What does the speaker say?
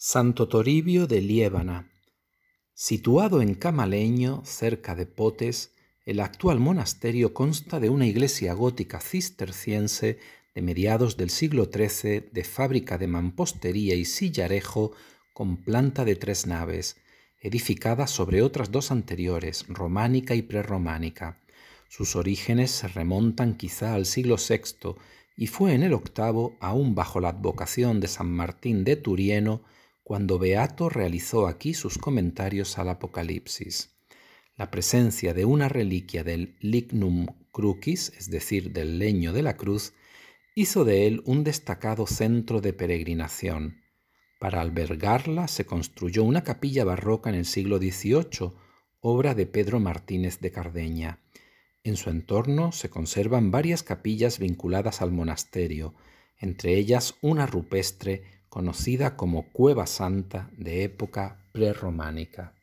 Santo Toribio de Liébana. Situado en Camaleño, cerca de Potes, el actual monasterio consta de una iglesia gótica cisterciense de mediados del siglo XIII de fábrica de mampostería y sillarejo con planta de tres naves, edificada sobre otras dos anteriores, románica y prerrománica. Sus orígenes se remontan quizá al siglo VI y fue en el octavo, aún bajo la advocación de San Martín de Turieno, cuando Beato realizó aquí sus comentarios al Apocalipsis. La presencia de una reliquia del lignum crucis, es decir, del leño de la cruz, hizo de él un destacado centro de peregrinación. Para albergarla se construyó una capilla barroca en el siglo XVIII, obra de Pedro Martínez de Cardeña. En su entorno se conservan varias capillas vinculadas al monasterio, entre ellas una rupestre conocida como Cueva Santa de época prerrománica.